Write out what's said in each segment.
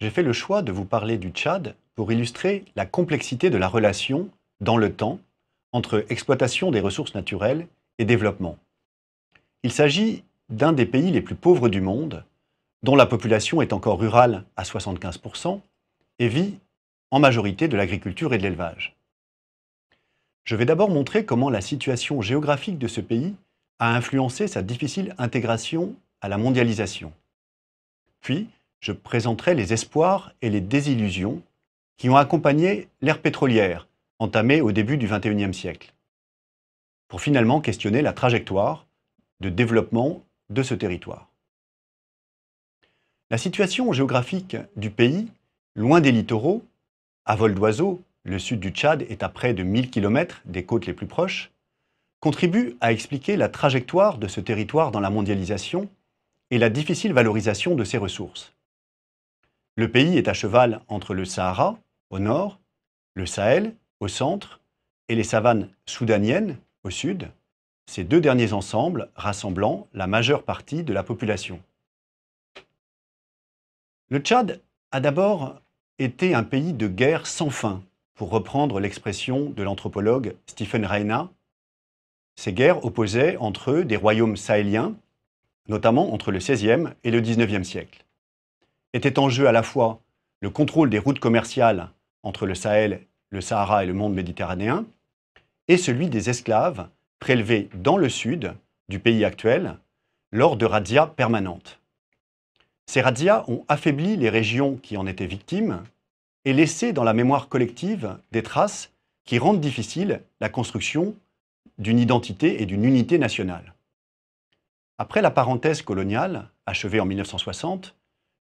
J'ai fait le choix de vous parler du Tchad pour illustrer la complexité de la relation, dans le temps, entre exploitation des ressources naturelles et développement. Il s'agit d'un des pays les plus pauvres du monde, dont la population est encore rurale à 75% et vit en majorité de l'agriculture et de l'élevage. Je vais d'abord montrer comment la situation géographique de ce pays a influencé sa difficile intégration à la mondialisation. Puis, je présenterai les espoirs et les désillusions qui ont accompagné l'ère pétrolière entamée au début du XXIe siècle, pour finalement questionner la trajectoire de développement de ce territoire. La situation géographique du pays, loin des littoraux, à vol d'oiseau, le sud du Tchad est à près de 1000 km des côtes les plus proches, contribue à expliquer la trajectoire de ce territoire dans la mondialisation et la difficile valorisation de ses ressources. Le pays est à cheval entre le Sahara, au nord, le Sahel, au centre, et les savanes soudaniennes, au sud, ces deux derniers ensembles rassemblant la majeure partie de la population. Le Tchad a d'abord été un pays de guerre sans fin, pour reprendre l'expression de l'anthropologue Stephen Reina. Ces guerres opposaient entre eux des royaumes sahéliens, notamment entre le XVIe et le XIXe siècle était en jeu à la fois le contrôle des routes commerciales entre le Sahel, le Sahara et le monde méditerranéen, et celui des esclaves prélevés dans le sud du pays actuel lors de razzias permanentes. Ces razzias ont affaibli les régions qui en étaient victimes et laissé dans la mémoire collective des traces qui rendent difficile la construction d'une identité et d'une unité nationale. Après la parenthèse coloniale, achevée en 1960,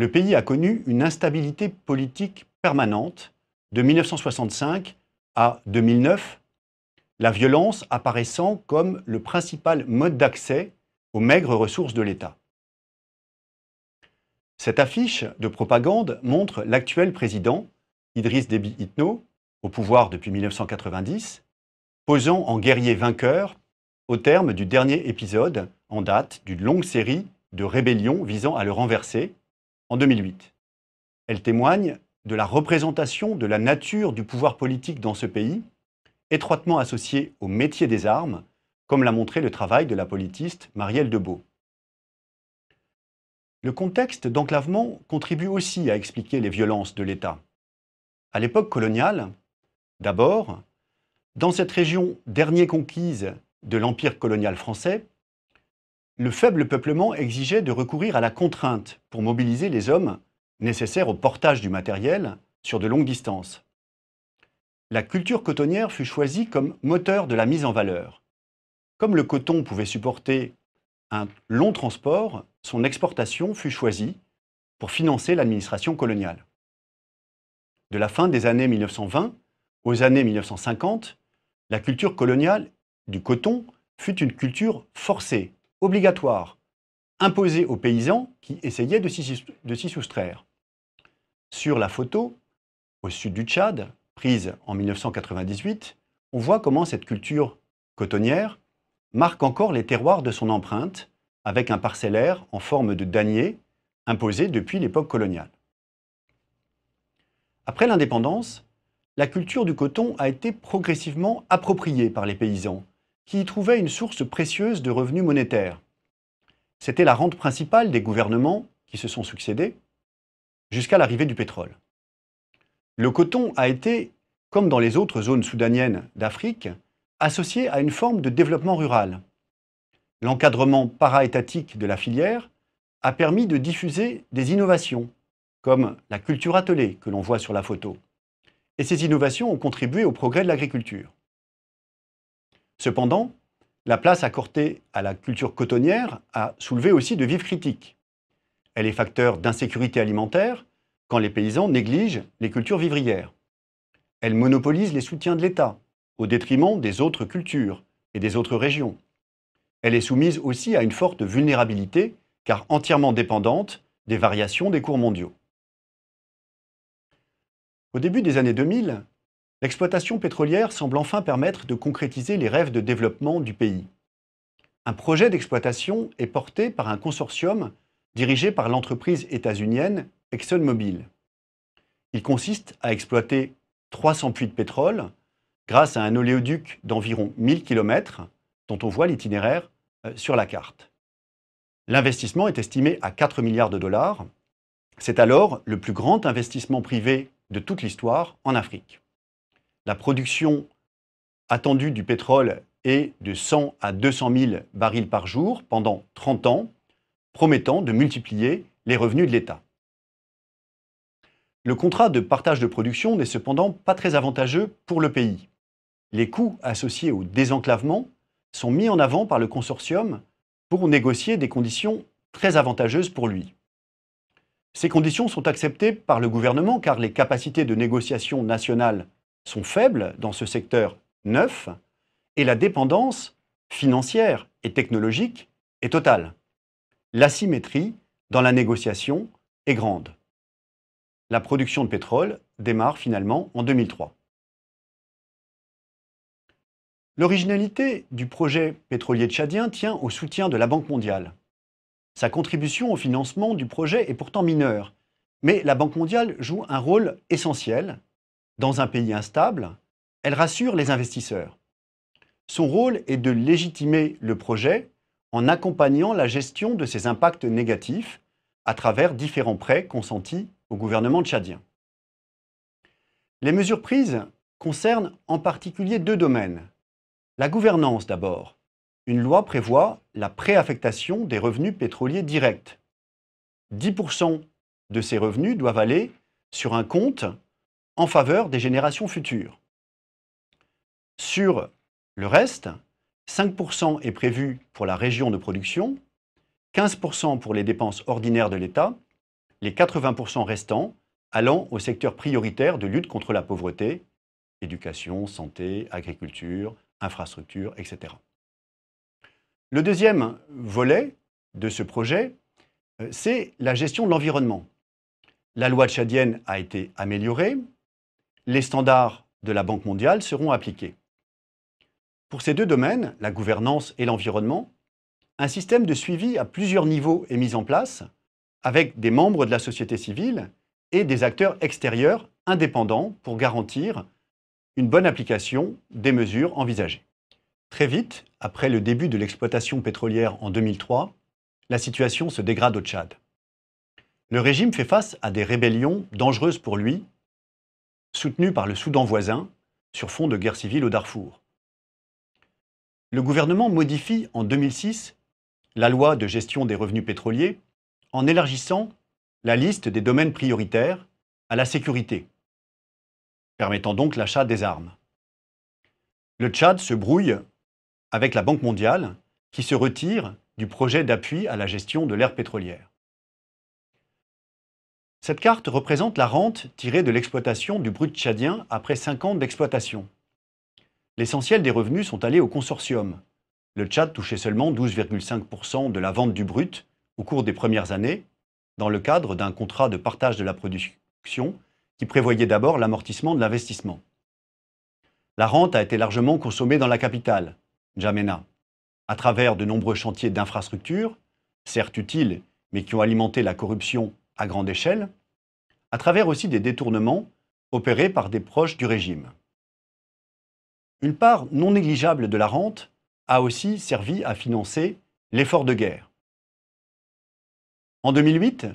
le pays a connu une instabilité politique permanente de 1965 à 2009, la violence apparaissant comme le principal mode d'accès aux maigres ressources de l'État. Cette affiche de propagande montre l'actuel président, Idriss Déby Itno, au pouvoir depuis 1990, posant en guerrier vainqueur au terme du dernier épisode en date d'une longue série de rébellions visant à le renverser en 2008. Elle témoigne de la représentation de la nature du pouvoir politique dans ce pays, étroitement associée au métier des armes, comme l'a montré le travail de la politiste Marielle Debeau. Le contexte d'enclavement contribue aussi à expliquer les violences de l'État. À l'époque coloniale, d'abord, dans cette région dernière conquise de l'Empire colonial français, le faible peuplement exigeait de recourir à la contrainte pour mobiliser les hommes nécessaires au portage du matériel sur de longues distances. La culture cotonnière fut choisie comme moteur de la mise en valeur. Comme le coton pouvait supporter un long transport, son exportation fut choisie pour financer l'administration coloniale. De la fin des années 1920 aux années 1950, la culture coloniale du coton fut une culture forcée, obligatoire, imposée aux paysans qui essayaient de s'y soustraire. Sur la photo, au sud du Tchad, prise en 1998, on voit comment cette culture cotonnière marque encore les terroirs de son empreinte avec un parcellaire en forme de danier imposé depuis l'époque coloniale. Après l'indépendance, la culture du coton a été progressivement appropriée par les paysans qui y trouvaient une source précieuse de revenus monétaires. C'était la rente principale des gouvernements qui se sont succédés jusqu'à l'arrivée du pétrole. Le coton a été, comme dans les autres zones soudaniennes d'Afrique, associé à une forme de développement rural. L'encadrement para-étatique de la filière a permis de diffuser des innovations, comme la culture attelée que l'on voit sur la photo. Et ces innovations ont contribué au progrès de l'agriculture. Cependant, la place accordée à la culture cotonnière a soulevé aussi de vives critiques. Elle est facteur d'insécurité alimentaire quand les paysans négligent les cultures vivrières. Elle monopolise les soutiens de l'État au détriment des autres cultures et des autres régions. Elle est soumise aussi à une forte vulnérabilité car entièrement dépendante des variations des cours mondiaux. Au début des années 2000, L'exploitation pétrolière semble enfin permettre de concrétiser les rêves de développement du pays. Un projet d'exploitation est porté par un consortium dirigé par l'entreprise états-unienne ExxonMobil. Il consiste à exploiter 300 puits de pétrole grâce à un oléoduc d'environ 1000 km dont on voit l'itinéraire euh, sur la carte. L'investissement est estimé à 4 milliards de dollars. C'est alors le plus grand investissement privé de toute l'histoire en Afrique la production attendue du pétrole est de 100 à 200 000 barils par jour pendant 30 ans, promettant de multiplier les revenus de l'État. Le contrat de partage de production n'est cependant pas très avantageux pour le pays. Les coûts associés au désenclavement sont mis en avant par le consortium pour négocier des conditions très avantageuses pour lui. Ces conditions sont acceptées par le gouvernement car les capacités de négociation nationales sont faibles dans ce secteur neuf et la dépendance financière et technologique est totale. L'asymétrie dans la négociation est grande. La production de pétrole démarre finalement en 2003. L'originalité du projet pétrolier tchadien tient au soutien de la Banque mondiale. Sa contribution au financement du projet est pourtant mineure, mais la Banque mondiale joue un rôle essentiel dans un pays instable, elle rassure les investisseurs. Son rôle est de légitimer le projet en accompagnant la gestion de ses impacts négatifs à travers différents prêts consentis au gouvernement tchadien. Les mesures prises concernent en particulier deux domaines. La gouvernance d'abord. Une loi prévoit la préaffectation des revenus pétroliers directs. 10% de ces revenus doivent aller sur un compte en faveur des générations futures. Sur le reste, 5% est prévu pour la région de production, 15% pour les dépenses ordinaires de l'État, les 80% restants allant au secteur prioritaire de lutte contre la pauvreté, éducation, santé, agriculture, infrastructure, etc. Le deuxième volet de ce projet, euh, c'est la gestion de l'environnement. La loi tchadienne a été améliorée, les standards de la Banque mondiale seront appliqués. Pour ces deux domaines, la gouvernance et l'environnement, un système de suivi à plusieurs niveaux est mis en place, avec des membres de la société civile et des acteurs extérieurs indépendants pour garantir une bonne application des mesures envisagées. Très vite, après le début de l'exploitation pétrolière en 2003, la situation se dégrade au Tchad. Le régime fait face à des rébellions dangereuses pour lui soutenu par le Soudan voisin sur fond de guerre civile au Darfour. Le gouvernement modifie en 2006 la loi de gestion des revenus pétroliers en élargissant la liste des domaines prioritaires à la sécurité, permettant donc l'achat des armes. Le Tchad se brouille avec la Banque mondiale qui se retire du projet d'appui à la gestion de l'ère pétrolière. Cette carte représente la rente tirée de l'exploitation du brut tchadien après 5 ans d'exploitation. L'essentiel des revenus sont allés au consortium. Le Tchad touchait seulement 12,5% de la vente du brut au cours des premières années, dans le cadre d'un contrat de partage de la production qui prévoyait d'abord l'amortissement de l'investissement. La rente a été largement consommée dans la capitale, N'Djamena, à travers de nombreux chantiers d'infrastructures, certes utiles, mais qui ont alimenté la corruption à grande échelle, à travers aussi des détournements opérés par des proches du régime. Une part non négligeable de la rente a aussi servi à financer l'effort de guerre. En 2008,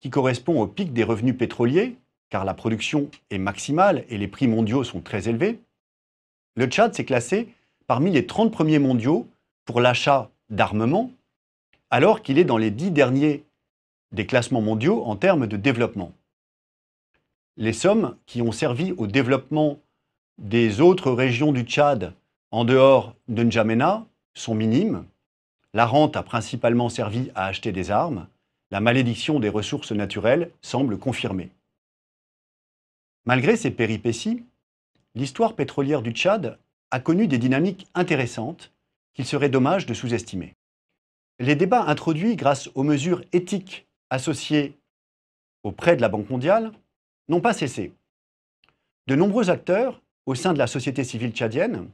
qui correspond au pic des revenus pétroliers, car la production est maximale et les prix mondiaux sont très élevés, le Tchad s'est classé parmi les 30 premiers mondiaux pour l'achat d'armement, alors qu'il est dans les 10 derniers des classements mondiaux en termes de développement les sommes qui ont servi au développement des autres régions du Tchad en dehors de N'Djamena sont minimes. La rente a principalement servi à acheter des armes. La malédiction des ressources naturelles semble confirmée. Malgré ces péripéties, l'histoire pétrolière du Tchad a connu des dynamiques intéressantes qu'il serait dommage de sous-estimer. Les débats introduits grâce aux mesures éthiques associées auprès de la Banque mondiale n'ont pas cessé. De nombreux acteurs au sein de la société civile tchadienne,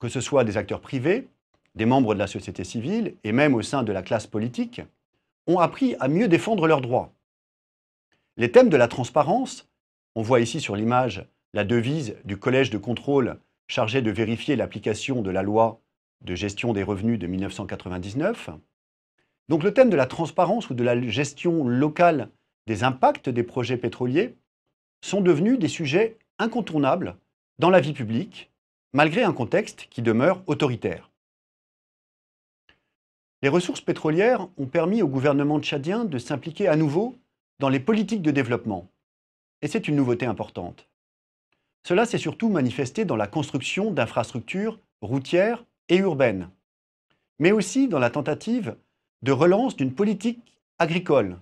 que ce soit des acteurs privés, des membres de la société civile et même au sein de la classe politique, ont appris à mieux défendre leurs droits. Les thèmes de la transparence, on voit ici sur l'image la devise du collège de contrôle chargé de vérifier l'application de la loi de gestion des revenus de 1999. Donc le thème de la transparence ou de la gestion locale des impacts des projets pétroliers sont devenus des sujets incontournables dans la vie publique, malgré un contexte qui demeure autoritaire. Les ressources pétrolières ont permis au gouvernement tchadien de s'impliquer à nouveau dans les politiques de développement. Et c'est une nouveauté importante. Cela s'est surtout manifesté dans la construction d'infrastructures routières et urbaines, mais aussi dans la tentative de relance d'une politique agricole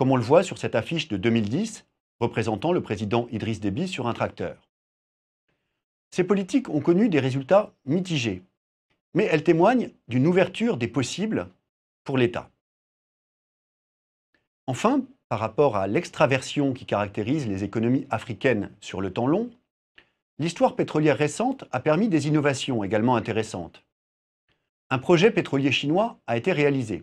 comme on le voit sur cette affiche de 2010 représentant le président Idriss Déby sur un tracteur. Ces politiques ont connu des résultats mitigés, mais elles témoignent d'une ouverture des possibles pour l'État. Enfin, par rapport à l'extraversion qui caractérise les économies africaines sur le temps long, l'histoire pétrolière récente a permis des innovations également intéressantes. Un projet pétrolier chinois a été réalisé.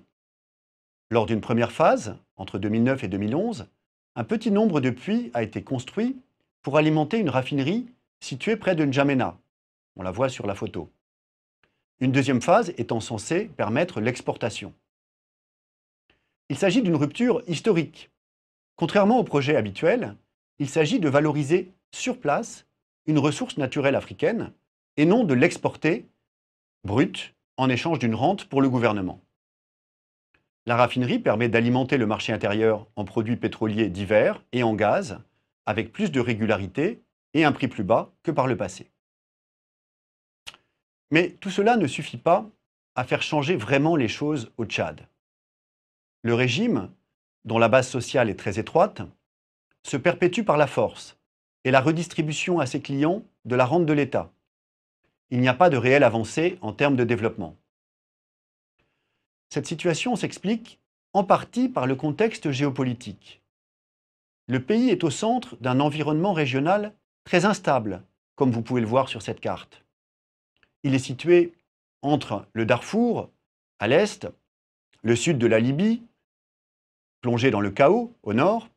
Lors d'une première phase, entre 2009 et 2011, un petit nombre de puits a été construit pour alimenter une raffinerie située près de N'Djamena. On la voit sur la photo. Une deuxième phase étant censée permettre l'exportation. Il s'agit d'une rupture historique. Contrairement au projet habituel, il s'agit de valoriser sur place une ressource naturelle africaine et non de l'exporter brute en échange d'une rente pour le gouvernement. La raffinerie permet d'alimenter le marché intérieur en produits pétroliers divers et en gaz, avec plus de régularité et un prix plus bas que par le passé. Mais tout cela ne suffit pas à faire changer vraiment les choses au Tchad. Le régime, dont la base sociale est très étroite, se perpétue par la force et la redistribution à ses clients de la rente de l'État. Il n'y a pas de réelle avancée en termes de développement. Cette situation s'explique en partie par le contexte géopolitique. Le pays est au centre d'un environnement régional très instable, comme vous pouvez le voir sur cette carte. Il est situé entre le Darfour, à l'est, le sud de la Libye, plongé dans le chaos, au nord,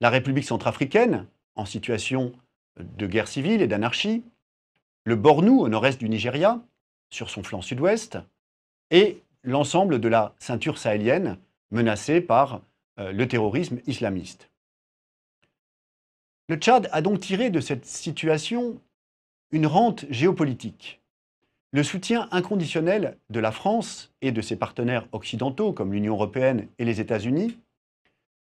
la République centrafricaine, en situation de guerre civile et d'anarchie, le Bornou, au nord-est du Nigeria, sur son flanc sud-ouest, et l'ensemble de la ceinture sahélienne menacée par euh, le terrorisme islamiste. Le Tchad a donc tiré de cette situation une rente géopolitique. Le soutien inconditionnel de la France et de ses partenaires occidentaux comme l'Union européenne et les États-Unis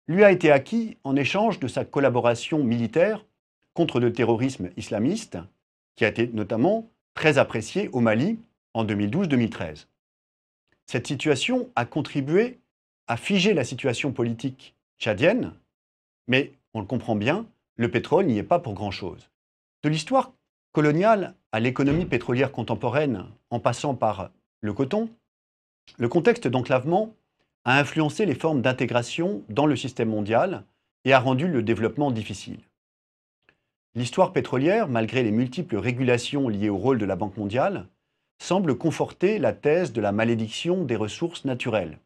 lui a été acquis en échange de sa collaboration militaire contre le terrorisme islamiste, qui a été notamment très appréciée au Mali en 2012-2013. Cette situation a contribué à figer la situation politique tchadienne, mais on le comprend bien, le pétrole n'y est pas pour grand-chose. De l'histoire coloniale à l'économie pétrolière contemporaine, en passant par le coton, le contexte d'enclavement a influencé les formes d'intégration dans le système mondial et a rendu le développement difficile. L'histoire pétrolière, malgré les multiples régulations liées au rôle de la Banque mondiale, semble conforter la thèse de la malédiction des ressources naturelles.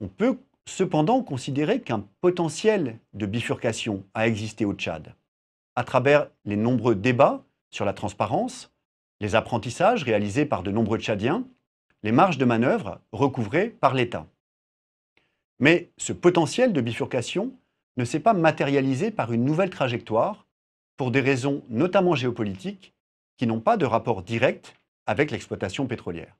On peut cependant considérer qu'un potentiel de bifurcation a existé au Tchad, à travers les nombreux débats sur la transparence, les apprentissages réalisés par de nombreux Tchadiens, les marges de manœuvre recouvrées par l'État. Mais ce potentiel de bifurcation ne s'est pas matérialisé par une nouvelle trajectoire, pour des raisons notamment géopolitiques, qui n'ont pas de rapport direct avec l'exploitation pétrolière.